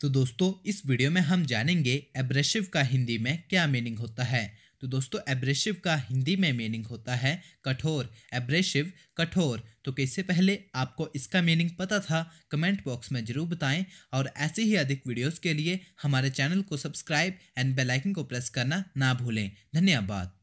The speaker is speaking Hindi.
तो दोस्तों इस वीडियो में हम जानेंगे एब्रेसिव का हिंदी में क्या मीनिंग होता है तो दोस्तों एब्रेसिव का हिंदी में मीनिंग होता है कठोर एब्रेसिव कठोर तो कैसे पहले आपको इसका मीनिंग पता था कमेंट बॉक्स में ज़रूर बताएं और ऐसे ही अधिक वीडियोस के लिए हमारे चैनल को सब्सक्राइब एंड बेल आइकन को प्रेस करना ना भूलें धन्यवाद